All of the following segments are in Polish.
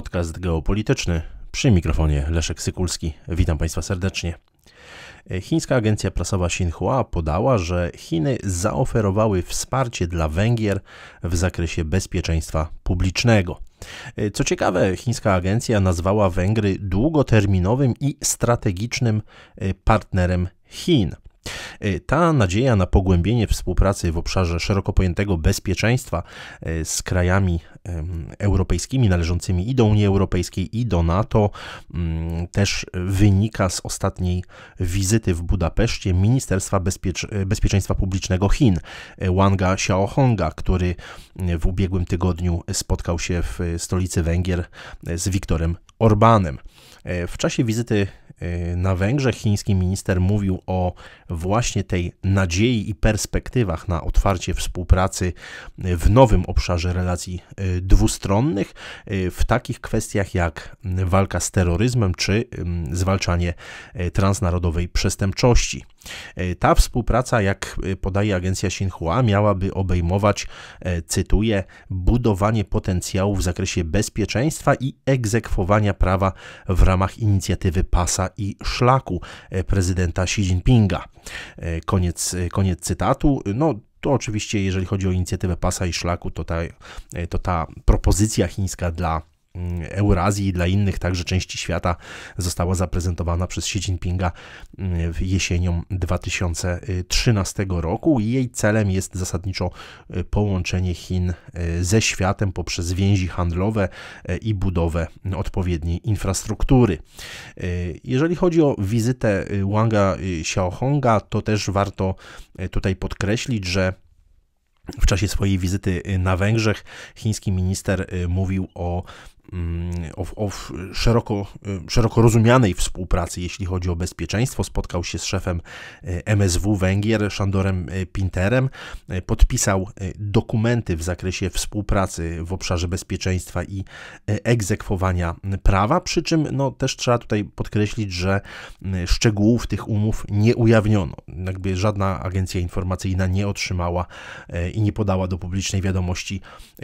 podcast geopolityczny przy mikrofonie Leszek Sykulski. Witam Państwa serdecznie. E, chińska agencja prasowa Xinhua podała, że Chiny zaoferowały wsparcie dla Węgier w zakresie bezpieczeństwa publicznego. E, co ciekawe, chińska agencja nazwała Węgry długoterminowym i strategicznym e, partnerem Chin. Ta nadzieja na pogłębienie współpracy w obszarze szeroko pojętego bezpieczeństwa z krajami europejskimi, należącymi i do Unii Europejskiej, i do NATO, mm, też wynika z ostatniej wizyty w Budapeszcie Ministerstwa Bezpieczeństwa Publicznego Chin, e, Wanga Xiaohonga, który mm, w ubiegłym tygodniu spotkał się w e, stolicy Węgier e, z Wiktorem Orbanem. E, w czasie wizyty e, na Węgrzech chiński minister mówił o właśnie tej nadziei i perspektywach na otwarcie współpracy e, w nowym obszarze relacji dwustronnych, w takich kwestiach jak walka z terroryzmem czy mm, zwalczanie transnarodowej przestępczości. E, ta współpraca, jak e, podaje agencja Xinhua, miałaby obejmować, e, cytuję, budowanie potencjału w zakresie bezpieczeństwa i egzekwowania prawa w ramach inicjatywy pasa i szlaku prezydenta Xi Jinpinga. Koniec, koniec cytatu. No, to oczywiście, jeżeli chodzi o inicjatywę pasa i szlaku, to ta, to ta propozycja chińska dla Mm, Eurazji i dla innych także części świata została zaprezentowana przez Xi Jinpinga mm, jesienią 2013 roku i jej celem jest zasadniczo y, połączenie Chin y, ze światem poprzez więzi handlowe y, i budowę odpowiedniej infrastruktury. Jeżeli chodzi o wizytę Wanga Xiaohonga, to też warto tutaj podkreślić, że w czasie swojej wizyty na Węgrzech chiński minister mówił o Mm, o, o szeroko, y, szeroko rozumianej współpracy, jeśli chodzi o bezpieczeństwo. Spotkał się z szefem y, MSW Węgier, Szandorem y, Pinterem, podpisał dokumenty w zakresie współpracy w obszarze bezpieczeństwa i egzekwowania prawa, przy czym no, też trzeba tutaj podkreślić, że szczegółów tych umów nie ujawniono. Jakby żadna agencja informacyjna nie otrzymała i nie podała do publicznej wiadomości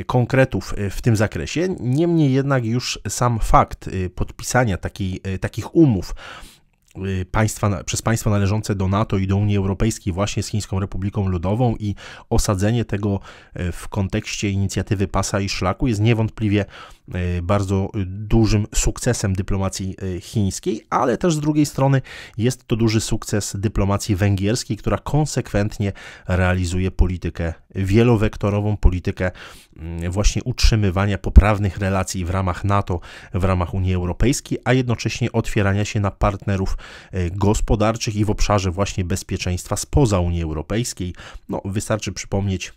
konkretów w tym zakresie. Niemniej jednak jednak już sam fakt y, podpisania y, takich umów y, państwa, przez państwa należące do NATO i do Unii Europejskiej właśnie z Chińską Republiką Ludową i osadzenie tego w kontekście inicjatywy pasa i szlaku jest niewątpliwie E, bardzo dużym sukcesem dyplomacji e, chińskiej, ale też z drugiej strony jest to duży sukces dyplomacji węgierskiej, która konsekwentnie realizuje politykę wielowektorową, politykę mm, właśnie utrzymywania poprawnych relacji w ramach NATO, w ramach Unii Europejskiej, a jednocześnie otwierania się na partnerów e, gospodarczych i w obszarze właśnie bezpieczeństwa spoza Unii Europejskiej. No, wystarczy przypomnieć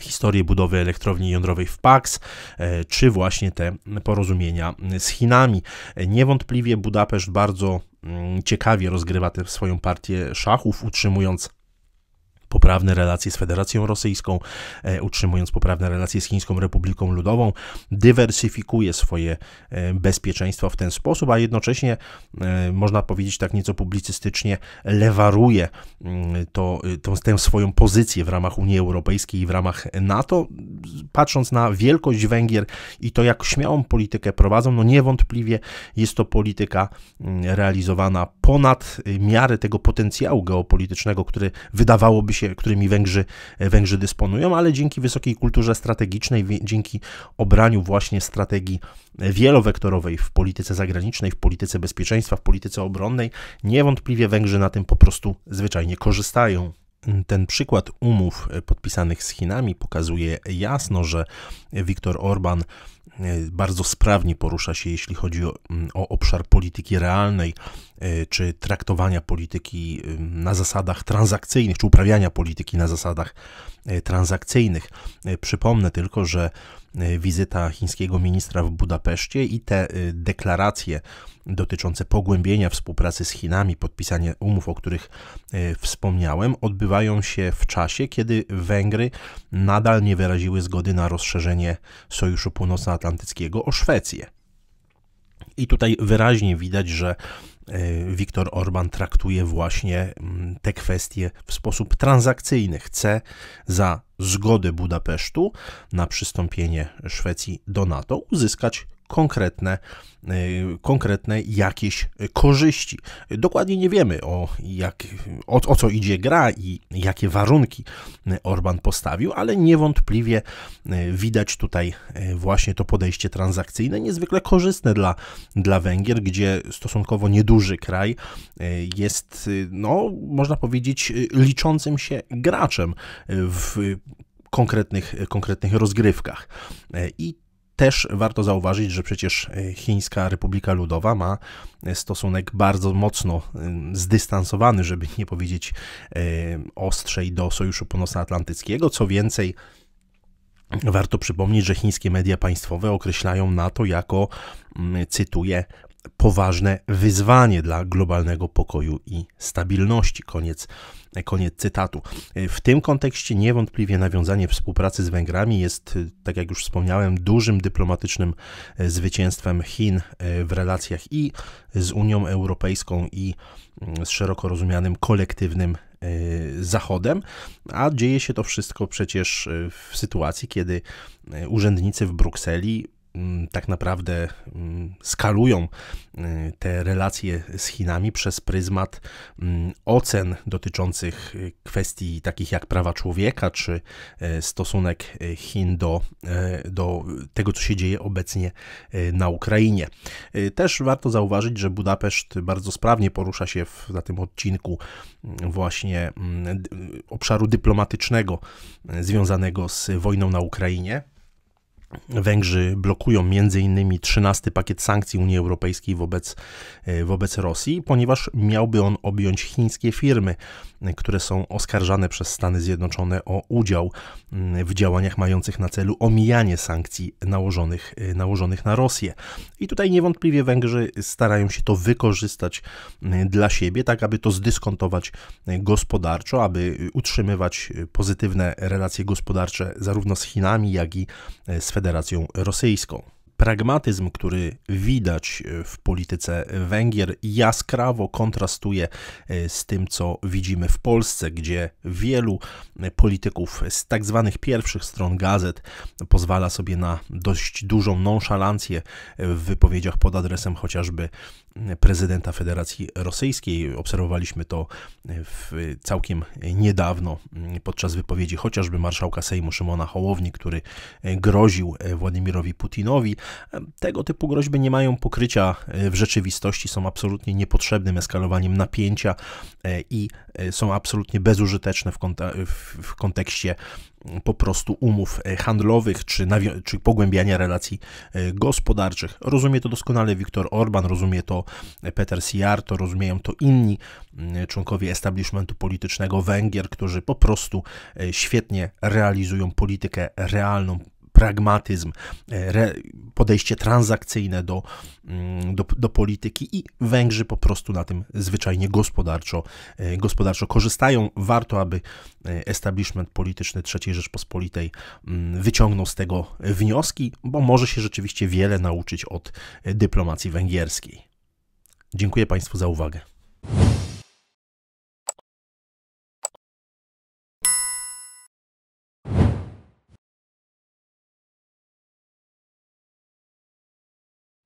historię budowy elektrowni jądrowej w Pax, e, czy właśnie te porozumienia z Chinami. Niewątpliwie Budapeszt bardzo mm, ciekawie rozgrywa tę swoją partię szachów, utrzymując poprawne relacje z Federacją Rosyjską, e, utrzymując poprawne relacje z Chińską Republiką Ludową, dywersyfikuje swoje e, bezpieczeństwo w ten sposób, a jednocześnie, e, można powiedzieć tak nieco publicystycznie, lewaruje mm, to, y, tą tę swoją pozycję w ramach Unii Europejskiej i w ramach NATO, patrząc na wielkość Węgier i to, jak śmiałą politykę prowadzą, no niewątpliwie jest to polityka mm, realizowana ponad y, miarę tego potencjału geopolitycznego, który wydawałoby się, którymi Węgrzy, e, Węgrzy dysponują, ale dzięki wysokiej kulturze strategicznej, dzięki obraniu właśnie strategii e, wielowektorowej w polityce zagranicznej, w polityce bezpieczeństwa, w polityce obronnej, niewątpliwie Węgrzy na tym po prostu zwyczajnie korzystają. Mm, ten przykład umów e, podpisanych z Chinami pokazuje jasno, że Viktor Orban bardzo sprawnie porusza się, jeśli chodzi o, mm, o, obszar polityki realnej E, czy traktowania polityki na zasadach transakcyjnych, czy uprawiania polityki na zasadach e, transakcyjnych. E, przypomnę tylko, że wizyta chińskiego ministra w Budapeszcie i te deklaracje dotyczące pogłębienia współpracy z Chinami, podpisanie umów, o których wspomniałem, odbywają się w czasie, kiedy Węgry nadal nie wyraziły zgody na rozszerzenie Sojuszu Północnoatlantyckiego o Szwecję. I tutaj wyraźnie widać, że E, Viktor Orban traktuje właśnie mm, te kwestie w sposób transakcyjny. Chce za zgodę Budapesztu na przystąpienie Szwecji do NATO uzyskać konkretne, y, konkretne jakieś korzyści. Dokładnie nie wiemy o, jak, o, o co idzie gra i jakie warunki Orban postawił, ale niewątpliwie y, widać tutaj y, właśnie to podejście transakcyjne, niezwykle korzystne dla, dla Węgier, gdzie stosunkowo nieduży kraj jest, no, można powiedzieć, liczącym się graczem w konkretnych, konkretnych rozgrywkach. I też warto zauważyć, że przecież e, Chińska Republika Ludowa ma e, stosunek bardzo mocno zdystansowany, żeby nie powiedzieć e, ostrzej do Sojuszu Północnoatlantyckiego. Co więcej, Warto przypomnieć, że chińskie media państwowe określają NATO jako, cytuję, poważne wyzwanie dla globalnego pokoju i stabilności. Koniec, koniec cytatu. W tym kontekście niewątpliwie nawiązanie współpracy z Węgrami jest, tak jak już wspomniałem, dużym dyplomatycznym e, zwycięstwem Chin e, w relacjach i z Unią Europejską, i mm, z szeroko rozumianym kolektywnym e, Zachodem, a dzieje się to wszystko przecież w sytuacji, kiedy urzędnicy w Brukseli Mm, tak naprawdę mm, skalują y, te relacje z Chinami przez pryzmat mm, ocen dotyczących y, kwestii takich jak prawa człowieka, czy y, stosunek Chin do, do tego, co się dzieje obecnie na Ukrainie. Też warto zauważyć, że Budapeszt bardzo sprawnie porusza się w, na tym odcinku właśnie obszaru dyplomatycznego związanego z wojną na Ukrainie. Węgrzy blokują m.in. 13 pakiet sankcji Unii Europejskiej wobec, e, wobec Rosji, ponieważ miałby on objąć chińskie firmy, które są oskarżane przez Stany Zjednoczone o udział mm, w działaniach mających na celu omijanie sankcji nałożonych, e, nałożonych na Rosję. I tutaj niewątpliwie Węgrzy starają się to wykorzystać mm, dla siebie, tak aby to zdyskontować e, gospodarczo, aby utrzymywać pozytywne relacje gospodarcze zarówno z Chinami, jak i z Federacją Rosyjską. Pragmatyzm, który widać e, w polityce Węgier, jaskrawo kontrastuje e, z tym, co widzimy w Polsce, gdzie wielu e, polityków z tak zwanych pierwszych stron gazet pozwala sobie na dość dużą nonszalancję w wypowiedziach pod adresem chociażby prezydenta Federacji Rosyjskiej. Obserwowaliśmy to w, całkiem niedawno podczas wypowiedzi chociażby marszałka Sejmu Szymona Hołowni, który groził Władimirowi Putinowi. Tego typu groźby nie mają pokrycia w rzeczywistości, są absolutnie niepotrzebnym eskalowaniem napięcia e, i e, są absolutnie bezużyteczne w, w kontekście po prostu umów e, handlowych czy, czy pogłębiania relacji e, gospodarczych. Rozumie to doskonale Viktor Orban, rozumie to e, Peter Siar, to rozumieją to inni mm, członkowie establishmentu politycznego Węgier, którzy po prostu świetnie realizują politykę realną pragmatyzm, e, podejście transakcyjne do, mm, do, do, polityki i Węgrzy po prostu na tym zwyczajnie gospodarczo, e, gospodarczo korzystają. Warto, aby e, establishment polityczny III Rzeczpospolitej mm, wyciągnął z tego wnioski, bo może się rzeczywiście wiele nauczyć od dyplomacji węgierskiej. Dziękuję Państwu za uwagę.